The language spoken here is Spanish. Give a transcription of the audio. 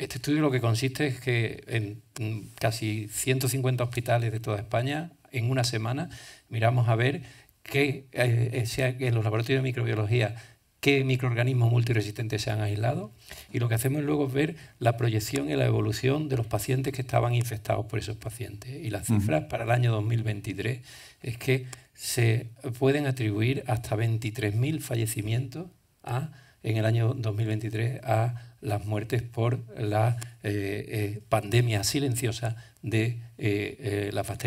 Este estudio lo que consiste es que en mm, casi 150 hospitales de toda España, en una semana, miramos a ver que eh, eh, en los laboratorios de microbiología qué microorganismos multiresistentes se han aislado y lo que hacemos luego es ver la proyección y la evolución de los pacientes que estaban infectados por esos pacientes. Y las cifras para el año 2023 es que se pueden atribuir hasta 23.000 fallecimientos en el año 2023 a las muertes por la eh, eh, pandemia silenciosa de eh, la bacterias.